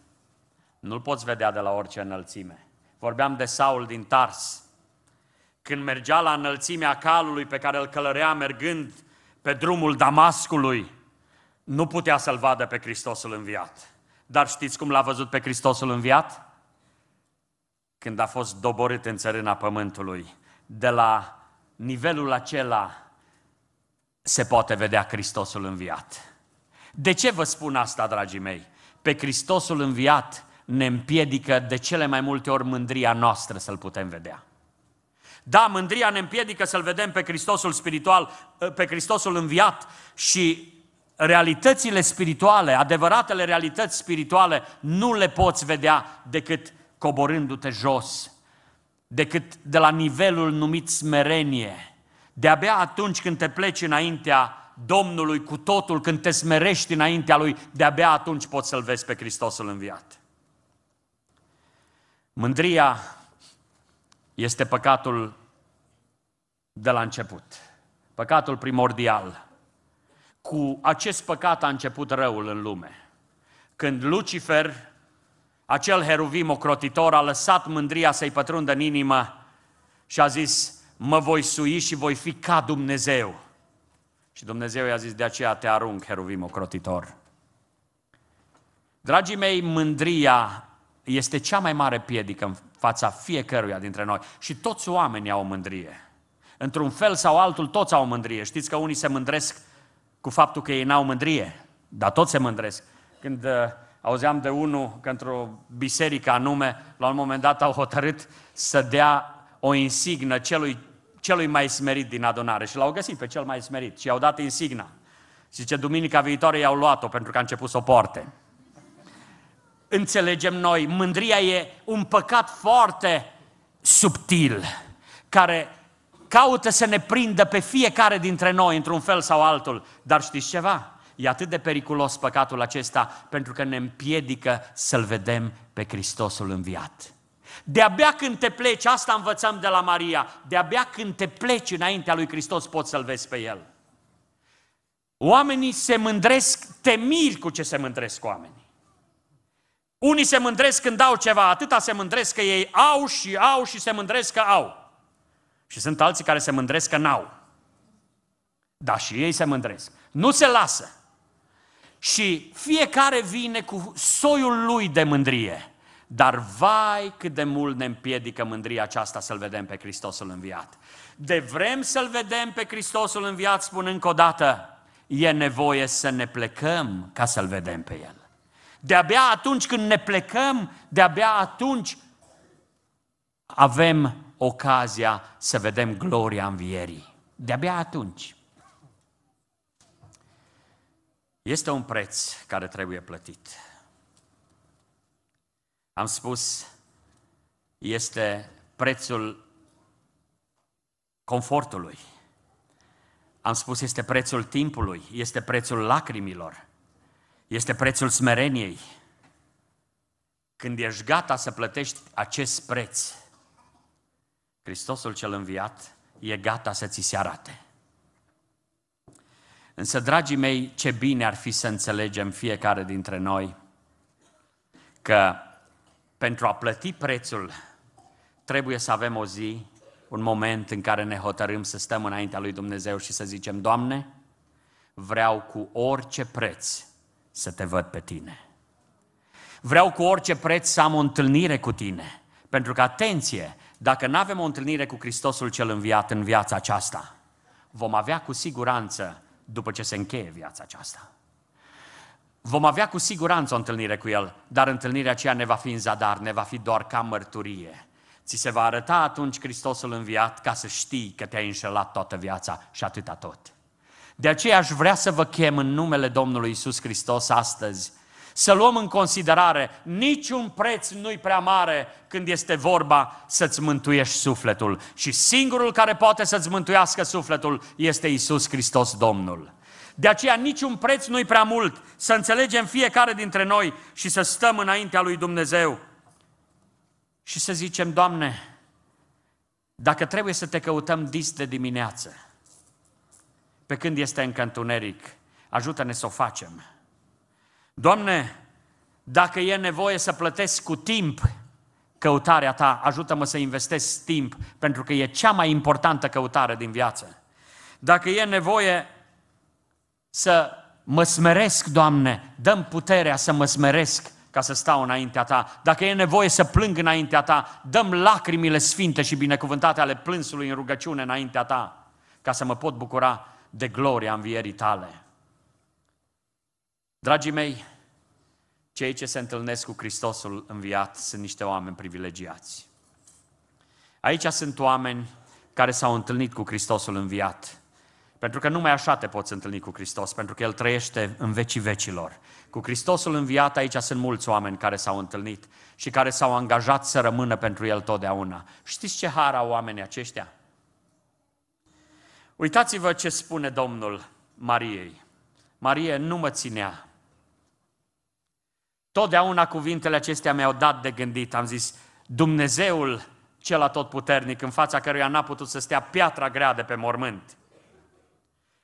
nu-l poți vedea de la orice înălțime. Vorbeam de Saul din Tars. Când mergea la înălțimea calului pe care îl călărea mergând pe drumul Damascului, nu putea să-L vadă pe Hristosul înviat. Dar știți cum l-a văzut pe Hristosul înviat? Când a fost doborât în țărâna pământului, de la nivelul acela se poate vedea Hristosul înviat. De ce vă spun asta, dragii mei? Pe Hristosul înviat ne împiedică de cele mai multe ori mândria noastră să-L putem vedea. Da, mândria ne împiedică să-L vedem pe Hristosul spiritual, pe Hristosul înviat și realitățile spirituale, adevăratele realități spirituale, nu le poți vedea decât coborându-te jos, decât de la nivelul numit smerenie. De-abia atunci când te pleci înaintea Domnului cu totul, când te smerești înaintea Lui, de-abia atunci poți să-L vezi pe Hristosul înviat. Mândria este păcatul de la început, păcatul primordial – cu acest păcat a început răul în lume. Când Lucifer, acel heruvim ocrotitor, a lăsat mândria să-i pătrundă în inimă și a zis, mă voi sui și voi fi ca Dumnezeu. Și Dumnezeu i-a zis, de aceea te arunc, heruvim ocrotitor. Dragii mei, mândria este cea mai mare piedică în fața fiecăruia dintre noi. Și toți oamenii au mândrie. Într-un fel sau altul, toți au mândrie. Știți că unii se mândresc cu faptul că ei n-au mândrie, dar toți se mândresc. Când uh, auzeam de unul că într-o biserică anume, la un moment dat au hotărât să dea o insignă celui, celui mai smerit din adunare și l-au găsit pe cel mai smerit și i-au dat insigna. Și zice, duminica viitoare i-au luat-o pentru că a început să o poarte. Înțelegem noi, mândria e un păcat foarte subtil, care caută să ne prindă pe fiecare dintre noi într-un fel sau altul. Dar știți ceva? E atât de periculos păcatul acesta pentru că ne împiedică să-L vedem pe Hristosul înviat. De-abia când te pleci, asta învățăm de la Maria, de-abia când te pleci înaintea lui Hristos poți să-L vezi pe El. Oamenii se mândresc, te miri cu ce se mândresc oamenii. Unii se mândresc când dau ceva, atâta se mândresc că ei au și au și se mândresc că au. Și sunt alții care se mândresc că n-au. Dar și ei se mândresc. Nu se lasă. Și fiecare vine cu soiul lui de mândrie. Dar vai cât de mult ne împiedică mândria aceasta să-L vedem pe Hristosul înviat. De vrem să-L vedem pe Hristosul înviat, spun încă o dată, e nevoie să ne plecăm ca să-L vedem pe El. De-abia atunci când ne plecăm, de-abia atunci avem ocazia să vedem gloria învierii. De-abia atunci. Este un preț care trebuie plătit. Am spus, este prețul confortului. Am spus, este prețul timpului, este prețul lacrimilor, este prețul smereniei. Când ești gata să plătești acest preț, Hristosul cel înviat e gata să ți se arate. Însă, dragii mei, ce bine ar fi să înțelegem fiecare dintre noi că pentru a plăti prețul trebuie să avem o zi, un moment în care ne hotărâm să stăm înaintea lui Dumnezeu și să zicem, Doamne, vreau cu orice preț să te văd pe tine. Vreau cu orice preț să am o întâlnire cu tine. Pentru că, atenție, dacă nu avem o întâlnire cu Hristosul cel înviat în viața aceasta, vom avea cu siguranță după ce se încheie viața aceasta. Vom avea cu siguranță o întâlnire cu El, dar întâlnirea aceea ne va fi în zadar, ne va fi doar ca mărturie. Ți se va arăta atunci Hristosul înviat ca să știi că te-ai înșelat toată viața și atâta tot. De aceea aș vrea să vă chem în numele Domnului Isus Hristos astăzi să luăm în considerare, niciun preț nu-i prea mare când este vorba să-ți mântuiești sufletul. Și singurul care poate să-ți mântuiască sufletul este Isus Hristos Domnul. De aceea niciun preț nu-i prea mult să înțelegem fiecare dintre noi și să stăm înaintea lui Dumnezeu și să zicem, Doamne, dacă trebuie să te căutăm dis de dimineață, pe când este încă întuneric, ajută-ne să o facem Doamne, dacă e nevoie să plătesc cu timp căutarea ta, ajută-mă să investesc timp, pentru că e cea mai importantă căutare din viață. Dacă e nevoie să mă smeresc, Doamne, dăm puterea să mă smeresc ca să stau înaintea ta. Dacă e nevoie să plâng înaintea ta, dăm lacrimile sfinte și binecuvântate ale plânsului în rugăciune înaintea ta, ca să mă pot bucura de gloria învierii tale. Dragii mei, cei ce se întâlnesc cu Hristosul înviat sunt niște oameni privilegiați. Aici sunt oameni care s-au întâlnit cu Hristosul înviat. Pentru că numai așa te poți întâlni cu Hristos, pentru că El trăiește în vecii vecilor. Cu Hristosul înviat aici sunt mulți oameni care s-au întâlnit și care s-au angajat să rămână pentru El totdeauna. Știți ce har au oamenii aceștia? Uitați-vă ce spune Domnul Mariei. Marie, nu mă ținea Totdeauna cuvintele acestea mi-au dat de gândit. Am zis, Dumnezeul cel atotputernic, în fața căruia n-a putut să stea piatra grea de pe mormânt.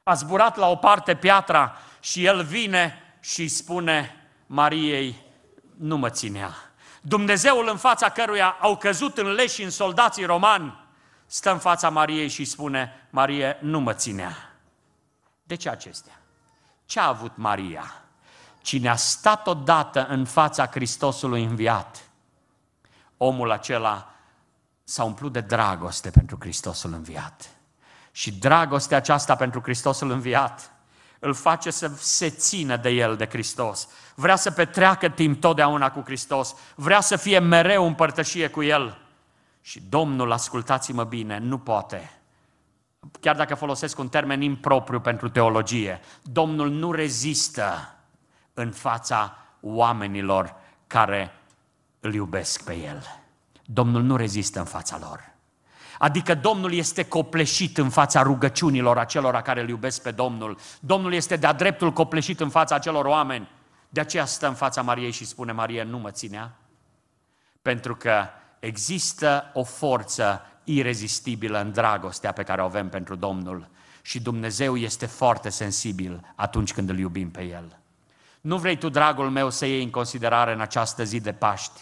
A zburat la o parte piatra și el vine și spune Mariei, nu mă ținea. Dumnezeul în fața căruia au căzut în leși în soldații romani, stă în fața Mariei și spune, Marie, nu mă ținea. De ce acestea? Ce a avut Maria? Cine a stat odată în fața Hristosului înviat, omul acela s-a umplut de dragoste pentru Hristosul înviat. Și dragostea aceasta pentru Hristosul înviat îl face să se țină de El, de Hristos. Vrea să petreacă timp totdeauna cu Hristos. Vrea să fie mereu părtășie cu El. Și Domnul, ascultați-mă bine, nu poate. Chiar dacă folosesc un termen impropriu pentru teologie, Domnul nu rezistă în fața oamenilor care îl iubesc pe el. Domnul nu rezistă în fața lor. Adică Domnul este copleșit în fața rugăciunilor acelora care îl iubesc pe Domnul. Domnul este de-a dreptul copleșit în fața acelor oameni. De aceea stă în fața Mariei și spune, Marie, nu mă ținea. Pentru că există o forță irezistibilă în dragostea pe care o avem pentru Domnul. Și Dumnezeu este foarte sensibil atunci când îl iubim pe El. Nu vrei tu, dragul meu, să iei în considerare în această zi de Paști.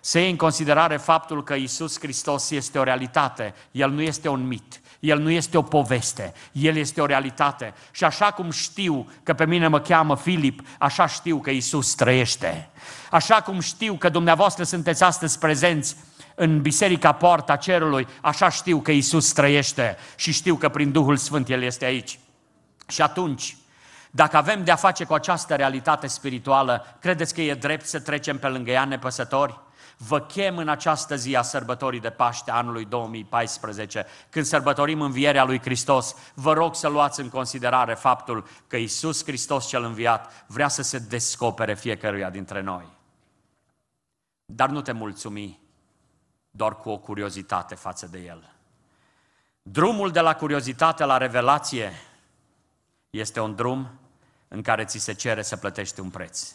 Să iei în considerare faptul că Isus Hristos este o realitate, El nu este un mit. El nu este o poveste, El este o realitate. Și așa cum știu că pe mine mă cheamă Filip, așa știu că Isus trăiește. Așa cum știu că dumneavoastră sunteți astăzi prezenți în Biserica Poarta Cerului, așa știu că Isus trăiește și știu că prin Duhul Sfânt El este aici. Și atunci, dacă avem de-a face cu această realitate spirituală, credeți că e drept să trecem pe lângă ea nepăsători? Vă chem în această zi a sărbătorii de Paște anului 2014, când sărbătorim învierea lui Hristos, vă rog să luați în considerare faptul că Isus Hristos cel înviat vrea să se descopere fiecăruia dintre noi. Dar nu te mulțumi doar cu o curiozitate față de El. Drumul de la curiozitate la revelație este un drum în care ți se cere să plătești un preț.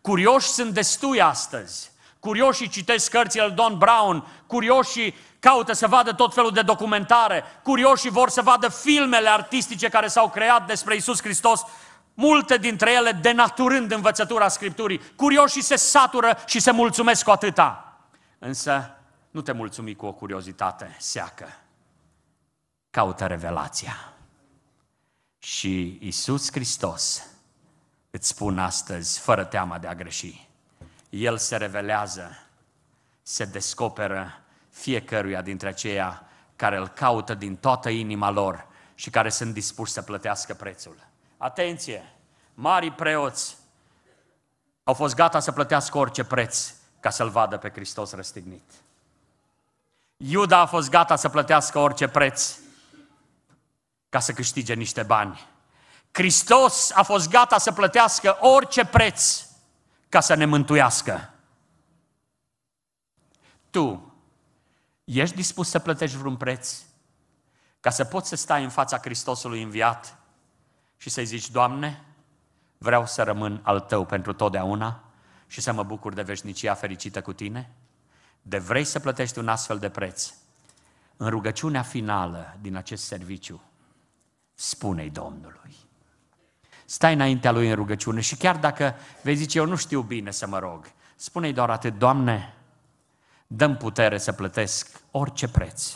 Curioși sunt destui astăzi. Curioșii citesc cărțile lui Don Brown, curioșii caută să vadă tot felul de documentare, curioșii vor să vadă filmele artistice care s-au creat despre Isus Hristos, multe dintre ele denaturând învățătura Scripturii. Curioșii se satură și se mulțumesc cu atâta. Însă nu te mulțumi cu o curiozitate seacă. Caută revelația. Și Isus Hristos, îți spun astăzi, fără teama de a greși, El se revelează, se descoperă fiecăruia dintre aceia care îl caută din toată inima lor și care sunt dispuși să plătească prețul. Atenție! mari preoți au fost gata să plătească orice preț ca să-L vadă pe Hristos răstignit. Iuda a fost gata să plătească orice preț ca să câștige niște bani. Hristos a fost gata să plătească orice preț ca să ne mântuiască. Tu ești dispus să plătești vreun preț ca să poți să stai în fața Hristosului înviat și să-i zici, Doamne, vreau să rămân al Tău pentru totdeauna și să mă bucur de veșnicia fericită cu Tine? De vrei să plătești un astfel de preț? În rugăciunea finală din acest serviciu, spune-i Domnului. Stai înaintea Lui în rugăciune și chiar dacă vei zice, eu nu știu bine să mă rog, spune-i doar atât, Doamne, dăm putere să plătesc orice preț.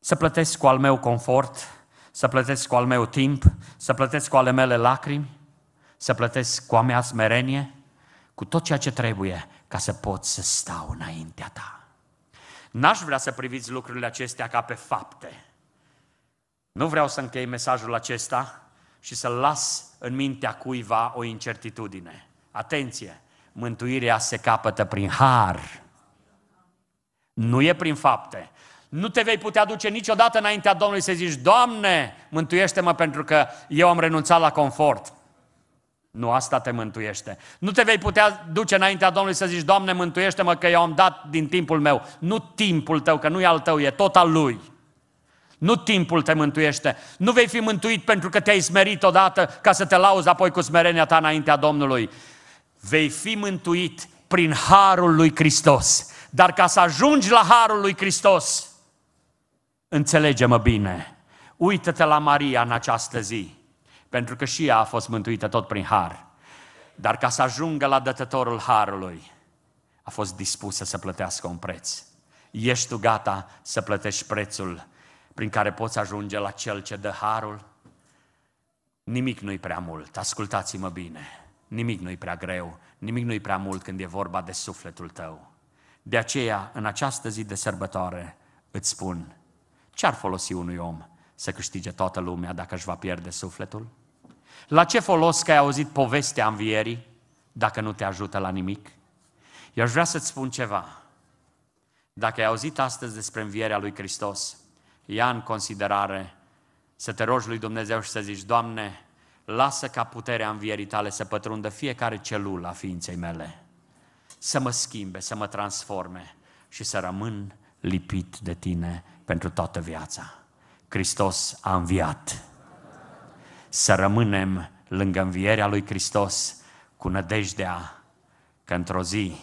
Să plătesc cu al meu confort, să plătesc cu al meu timp, să plătesc cu ale mele lacrimi, să plătesc cu a mea smerenie, cu tot ceea ce trebuie ca să pot să stau înaintea ta. N-aș vrea să priviți lucrurile acestea ca pe fapte, nu vreau să închei mesajul acesta și să las în mintea cuiva o incertitudine. Atenție! Mântuirea se capătă prin har. Nu e prin fapte. Nu te vei putea duce niciodată înaintea Domnului să zici, Doamne, mântuiește-mă pentru că eu am renunțat la confort. Nu asta te mântuiește. Nu te vei putea duce înaintea Domnului să zici, Doamne, mântuiește-mă că eu am dat din timpul meu. Nu timpul tău, că nu e al tău, e tot al lui. Nu timpul te mântuiește. Nu vei fi mântuit pentru că te-ai smerit odată ca să te lauzi apoi cu smerenia ta înaintea Domnului. Vei fi mântuit prin harul lui Hristos. Dar ca să ajungi la harul lui Hristos, înțelege-mă bine, uită-te la Maria în această zi, pentru că și ea a fost mântuită tot prin har. Dar ca să ajungă la dătătorul harului, a fost dispusă să plătească un preț. Ești tu gata să plătești prețul prin care poți ajunge la Cel ce dă harul? Nimic nu-i prea mult, ascultați-mă bine, nimic nu-i prea greu, nimic nu-i prea mult când e vorba de sufletul tău. De aceea, în această zi de sărbătoare, îți spun, ce-ar folosi unui om să câștige toată lumea dacă își va pierde sufletul? La ce folos că ai auzit povestea învierii dacă nu te ajută la nimic? Eu aș vrea să-ți spun ceva. Dacă ai auzit astăzi despre învierea lui Hristos, ia în considerare să te rogi lui Dumnezeu și să zici, Doamne, lasă ca puterea învierii tale să pătrundă fiecare celulă a ființei mele, să mă schimbe, să mă transforme și să rămân lipit de tine pentru toată viața. Hristos a înviat. Să rămânem lângă învierea lui Hristos cu nădejdea că într-o zi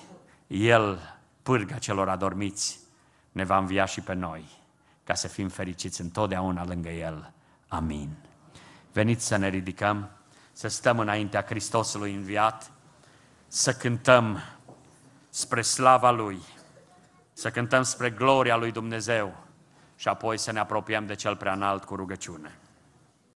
El, pârga celor adormiți, ne va învia și pe noi ca să fim fericiți întotdeauna lângă El. Amin. Veniți să ne ridicăm, să stăm înaintea Hristosului înviat, să cântăm spre slava Lui, să cântăm spre gloria Lui Dumnezeu și apoi să ne apropiem de Cel Preanalt cu rugăciune.